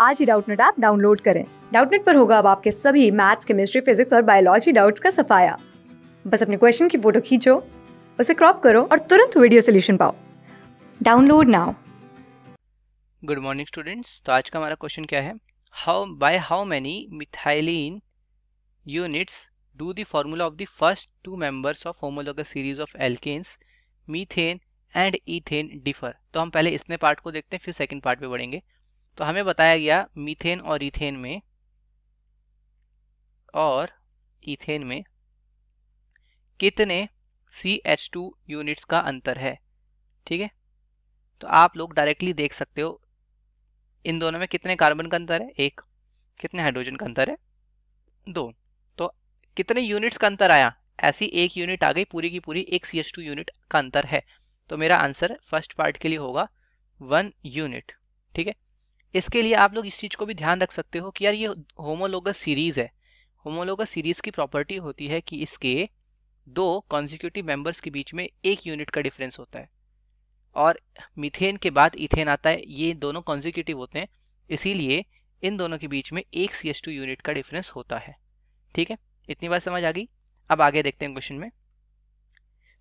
आज ही Doubtnut app download करें डाउटनेट पर होगा अब आपके सभी मैथ्स केमिस्ट्री फिजिक्स और बायोलॉजी डाउट्स का सफाया बस अपने क्वेश्चन की फोटो खींचो उसे क्रॉप करो और तुरंत वीडियो सोल्यूशन पाओ download now good morning students तो आज का हमारा क्वेश्चन क्या है how by how many methylene units do the formula of the first two members of homologous series of alkanes methane and ethane differ तो हम पहले इसने पार्ट को देखते हैं फिर सेकेंड पार्ट पे बढ़ेंगे तो हमें बताया गया मीथेन और इथेन में और इथेन में कितने सी एच टू यूनिट्स का अंतर है ठीक है तो आप लोग डायरेक्टली देख सकते हो इन दोनों में कितने कार्बन का अंतर है एक कितने हाइड्रोजन का अंतर है दो तो कितने यूनिट्स का अंतर आया ऐसी एक यूनिट आ गई पूरी की पूरी एक सी एच टू यूनिट का अंतर है तो मेरा आंसर फर्स्ट पार्ट के लिए होगा वन यूनिट ठीक है इसके लिए आप लोग इस चीज़ को भी ध्यान रख सकते हो कि यार ये होमोलोगस सीरीज़ है होमोलोगस सीरीज़ की प्रॉपर्टी होती है कि इसके दो कॉन्जिक्यूटिव मेंबर्स के बीच में एक यूनिट का डिफरेंस होता है और मीथेन के बाद इथेन आता है ये दोनों कॉन्जिक्यूटिव होते हैं इसीलिए इन दोनों के बीच में एक सी एस टू यूनिट का डिफरेंस होता है ठीक है इतनी बात समझ आ गई अब आगे देखते हैं क्वेश्चन में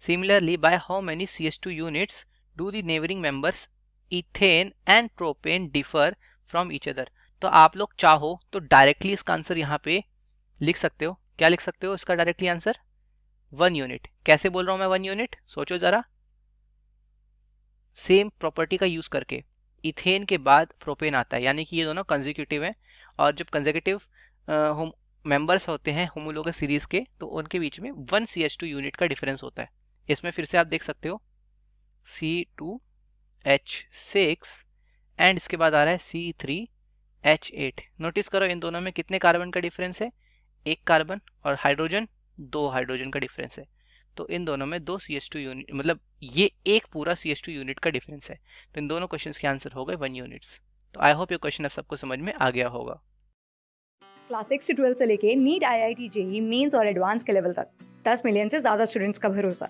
similarly by how many C H two units do the neighbouring members ethane and propane differ from each other तो आप लोग चाहो तो डायरेक्टली इसका आंसर यहाँ पे लिख सकते हो क्या लिख सकते हो इसका डायरेक्टली आंसर वन यूनिट कैसे बोल रहा हूं मैं वन यूनिट सोचो ज़रा सेम प्रॉपर्टी का यूज़ करके इथेन के बाद प्रोपेन आता है यानी कि ये दोनों कंजिक्यूटिव हैं और जब कंजिक्यूटिव होम मेंबर्स होते हैं होमोलोग सीरीज़ के तो उनके बीच में one C H two unit का डिफरेंस होता है इसमें फिर से आप देख सकते हो C two H six and इसके बाद आ रहा है C three H eight notice करो इन दोनों में कितने कार्बन का डिफरेंस है एक कार्बन और हाइड्रोजन दो हाइड्रोजन का डिफरेंस है तो इन दोनों में दो सी एस टू यूनिट मतलब ये एक पूरा सी एस टू यूनिट का डिफरेंस है तो इन दोनों क्वेश्चन के आंसर हो गए वन यूनिट्स तो आई होप ये क्वेश्चन अब सबको समझ में आ गया होगा क्लास सिक्स से ट्वेल्थ से लेके NEET I I T JEE mains और एडवांस के लेवल तक दस मिलियन से ज्यादा स्टूडेंट्स का भरोसा